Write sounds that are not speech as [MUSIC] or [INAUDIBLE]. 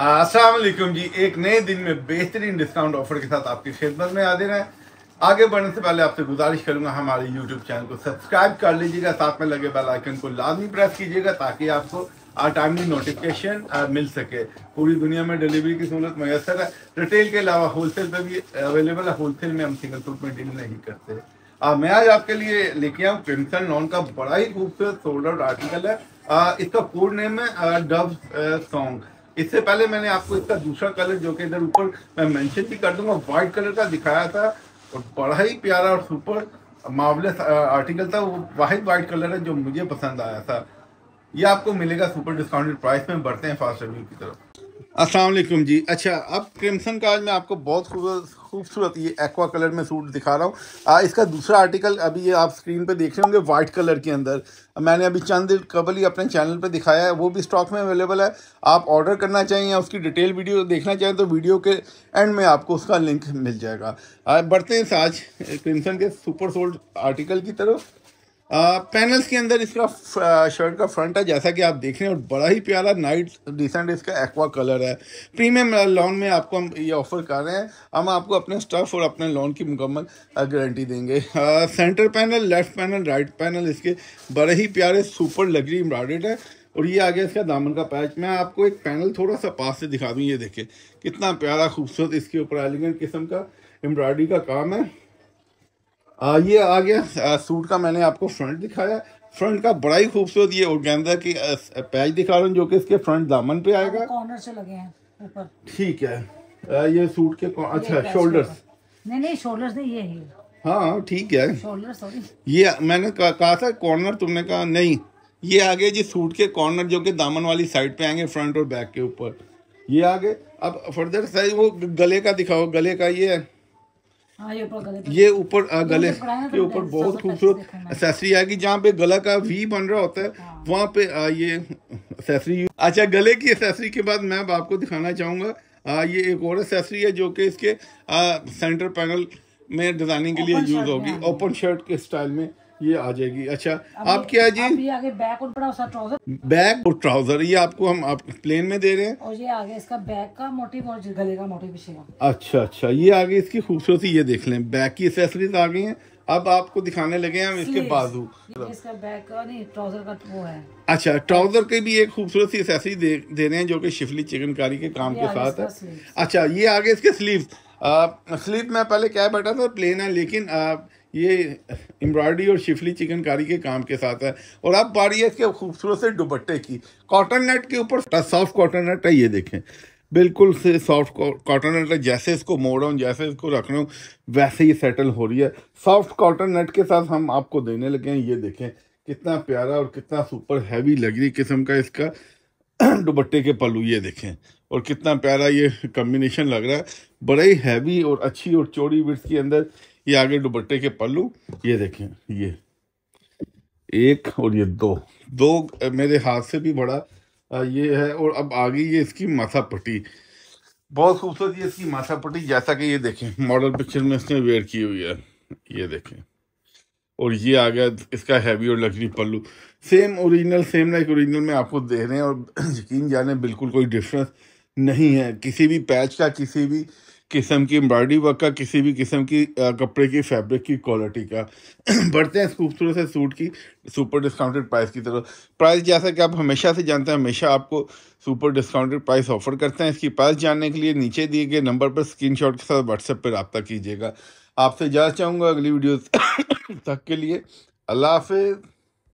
असलम जी एक नए दिन में बेहतरीन डिस्काउंट ऑफर के साथ आपकी खिदमत में हाजिर हैं आगे बढ़ने से पहले आपसे गुजारिश करूंगा हमारे यूट्यूब चैनल को सब्सक्राइब कर लीजिएगा साथ में लगे बेल आइकन को लाजमी प्रेस कीजिएगा ताकि आपको टाइमली नोटिफिकेशन मिल सके पूरी दुनिया में डिलीवरी की सहूलत मैसर है रिटेल के अलावा होलसेल पर भी अवेलेबल है होलसेल में हम सिंगल फ्रूट में डील नहीं करते आ, मैं आज आपके लिए लेके आऊँ क्रिमसन लॉन का बड़ा ही खूबसूरत सोल्ड आउट आर्टिकल है आ, इसका पूर्ण नेम है डब सॉन्ग इससे पहले मैंने आपको इसका दूसरा कलर जो कि इधर ऊपर मैं मेंशन भी कर दूंगा वाइट कलर का दिखाया था और बड़ा ही प्यारा और सुपर मावलेस आर्टिकल था वो वाहिद वाइट कलर है जो मुझे पसंद आया था ये आपको मिलेगा सुपर डिस्काउंटेड प्राइस में बढ़ते हैं फास्ट रिव्यू की तरफ असलम जी अच्छा अब क्रिमसन का आज मैं आपको बहुत खूबसूरत ये एक्वा कलर में सूट दिखा रहा हूँ इसका दूसरा आर्टिकल अभी ये आप स्क्रीन पे देख रहे होंगे वाइट कलर के अंदर मैंने अभी चंद कबल ही अपने चैनल पे दिखाया है वो भी स्टॉक में अवेलेबल है आप ऑर्डर करना चाहें या उसकी डिटेल वीडियो देखना चाहें तो वीडियो के एंड में आपको उसका लिंक मिल जाएगा बढ़ते हैं आज क्रिमसन के सुपर सोल्ड आर्टिकल की तरफ पैनल्स के अंदर इसका शर्ट का फ्रंट है जैसा कि आप देख रहे हैं और बड़ा ही प्यारा नाइट डिसेंट इसका एक्वा कलर है प्रीमियम लॉन में आपको हम ये ऑफ़र कर रहे हैं हम आपको अपने स्टफ़ और अपने लॉन की मुकम्मल गारंटी देंगे आ, centre panel left panel right panel इसके बड़े ही प्यारे सुपर लग्जरी एम्ब्रॉयड है और ये आ गया इसका दामन का पैच मैं आपको एक पैनल थोड़ा सा पास से दिखा दूँ ये देखें कितना प्यारा खूबसूरत इसके ऊपर एलिगेंट किस्म का एम्ब्रॉयडरी का काम है आ, ये आ गया सूट का मैंने आपको फ्रंट दिखाया फ्रंट का बड़ा ही खूबसूरत ये ऑर्गेन्जा की पैच दिखा रहा हूँ जो कि इसके फ्रंट दामन पे आएगा कॉर्नर हाँ, से लगे हैं ऊपर ठीक है आ, ये सूट के अच्छा शोल्डर्स नहीं नहीं शोल्डर्स नहीं ये हाँ, हाँ ठीक है ये मैंने कहा था कॉर्नर तुमने कहा नहीं ये आगे जी सूट के कॉर्नर जो कि दामन वाली साइड पे आएंगे फ्रंट और बैक के ऊपर ये आगे अब फर्दर साइज वो गले का दिखाओ गले का ये है हाँ, ये ऊपर गले के ऊपर हाँ, बहुत खूबसूरत एसेसरी आएगी जहाँ पे गला का वी बन रहा होता है हाँ। वहाँ पे ये एसेसरी अच्छा गले की एसेसरी के बाद मैं अब आपको दिखाना चाहूंगा ये एक और एसेसरी है जो कि इसके सेंटर पैनल में डिज़ाइनिंग के लिए यूज़ होगी ओपन शर्ट के स्टाइल में ये आ जाएगी अच्छा आप क्या जी आगे बैक और बड़ा ट्राउजर बैक और ट्राउजर ये आपको हम आप प्लेन में दे रहे हैं और ये आगे इसका बैक का मोटिव और गले का मोटिव पीछे अच्छा अच्छा ये आगे इसकी खूबसूरती ये देख लें बैक की एक्सेसरीज आ गई हैं अब आपको दिखाने लगे हैं हम इसके बाजू इसका बैक नहीं ट्राउजर का वो है अच्छा ट्राउजर के भी एक खूबसूरत सी एक्सेसरी दे, दे रहे हैं जो कि शिफली चिकनकारी के काम के साथ है अच्छा ये आगे इसके स्लीव स्लीव में पहले क्या बैठा था प्लेन है लेकिन ये एम्ब्रॉयडरी और शिफली चिकनकारी के काम के साथ है और अब बारी है इसके खूबसूरत से दुपट्टे की कॉटन नेट के ऊपर सॉफ्ट कॉटन नेट है ये देखें बिल्कुल से सॉफ्ट कॉटन नेट है जैसे इसको मोड़ रहा हूँ जैसे इसको रख रहा हूँ वैसे ही सेटल हो रही है सॉफ्ट कॉटन नेट के साथ हम आपको देने लगे हैं ये देखें कितना प्यारा और कितना सुपर हैवी लग्जरी किस्म का इसका [CLEARS THROAT] दुपट्टे के पलू ये देखें और कितना प्यारा ये कम्बिनेशन लग रहा है बड़ा ही हैवी और अच्छी और चौड़ी विड्स के अंदर ये आगे दुपट्टे के पल्लू ये देखें ये एक और ये दो दो मेरे हाथ से भी बड़ा ये है और अब आगे ये इसकी माथा पट्टी बहुत खूबसूरत ये इसकी माथा पट्टी जैसा कि ये देखें मॉडल पिक्चर में इसने वेयर की हुई है ये देखें और ये आ गया इसका हैवी और luxury pallu same original same like original में आपको दे रहे हैं और [CLEARS THROAT] यकीन जाने बिल्कुल कोई डिफरेंस नहीं है किसी भी पैच का किसी भी किस्म की एम्ब्रॉयडरी वर्क का किसी भी किस्म की कपड़े की फैब्रिक की क्वालिटी का [CLEARS THROAT] बढ़ते हैं खूबसूरत से सूट की सुपर डिस्काउंटेड प्राइस की तरफ प्राइस जैसा कि आप हमेशा से जानते हैं हमेशा आपको सुपर डिस्काउंटेड प्राइस ऑफर करते हैं इसकी प्राइस जानने के लिए नीचे दिए गए नंबर पर स्क्रीन के साथ व्हाट्सएप पर रबता कीजिएगा आपसे जाना चाहूँगा अगली वीडियो [COUGHS] तक के लिए अल्लाह हाफिज़